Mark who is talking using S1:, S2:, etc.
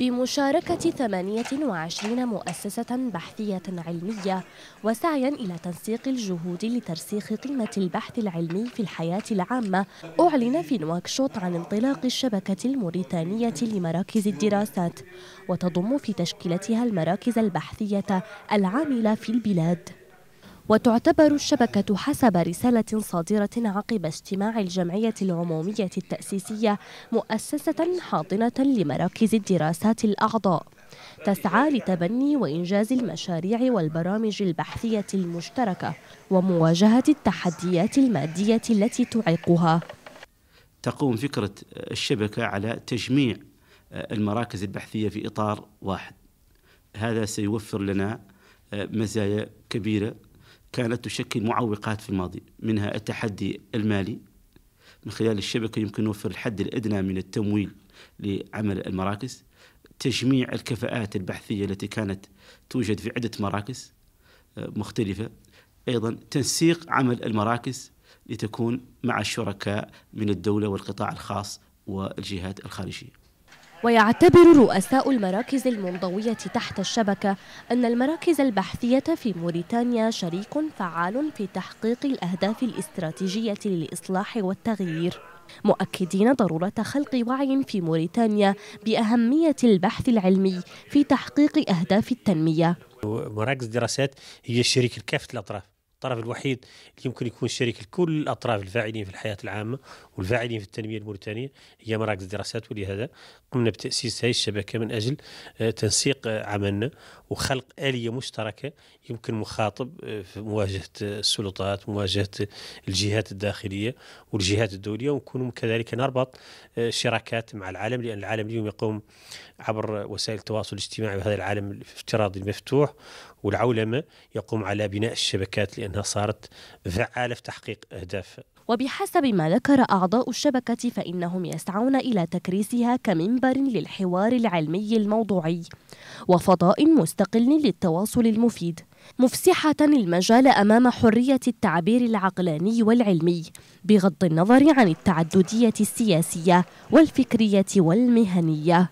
S1: بمشاركة 28 مؤسسة بحثية علمية وسعيا إلى تنسيق الجهود لترسيخ قيمة البحث العلمي في الحياة العامة أعلن في نواكشوط عن انطلاق الشبكة الموريتانية لمراكز الدراسات وتضم في تشكيلتها المراكز البحثية العاملة في البلاد وتعتبر الشبكة حسب رسالة صادرة عقب اجتماع الجمعية العمومية التأسيسية مؤسسة حاضنة لمراكز الدراسات الأعضاء تسعى لتبني وإنجاز المشاريع والبرامج البحثية المشتركة ومواجهة التحديات المادية التي تعيقها
S2: تقوم فكرة الشبكة على تجميع المراكز البحثية في إطار واحد هذا سيوفر لنا مزايا كبيرة كانت تشكل معوقات في الماضي منها التحدي المالي من خلال الشبكة يمكن نوفر الحد الأدنى من التمويل لعمل المراكز تجميع الكفاءات البحثية التي كانت توجد في عدة مراكز آه، مختلفة أيضا تنسيق عمل المراكز لتكون مع الشركاء من الدولة والقطاع الخاص والجهات الخارجية
S1: ويعتبر رؤساء المراكز المنضوية تحت الشبكة أن المراكز البحثية في موريتانيا شريك فعال في تحقيق الأهداف الاستراتيجية للإصلاح والتغيير مؤكدين ضرورة خلق وعي في موريتانيا بأهمية البحث العلمي في تحقيق أهداف التنمية
S3: مراكز الدراسات هي الشريك لكافة الأطراف الطرف الوحيد اللي يمكن يكون شريك لكل الأطراف الفاعلين في الحياة العامة والفاعلين في التنمية الموريتانية هي مراكز الدراسات ولهذا قمنا بتأسيس هذه الشبكة من أجل آه، تنسيق آه، عملنا وخلق آلية مشتركة يمكن مخاطب آه، في مواجهة السلطات مواجهة الجهات الداخلية والجهات الدولية ونكون كذلك نربط شراكات مع العالم لأن العالم اليوم يقوم عبر وسائل التواصل الاجتماعي بهذا العالم الافتراضي المفتوح والعولمه يقوم على بناء الشبكات لانها صارت فعاله في تحقيق اهدافها.
S1: وبحسب ما ذكر أعضاء الشبكة فإنهم يسعون إلى تكريسها كمنبر للحوار العلمي الموضوعي وفضاء مستقل للتواصل المفيد مفسحة المجال أمام حرية التعبير العقلاني والعلمي بغض النظر عن التعددية السياسية والفكرية والمهنية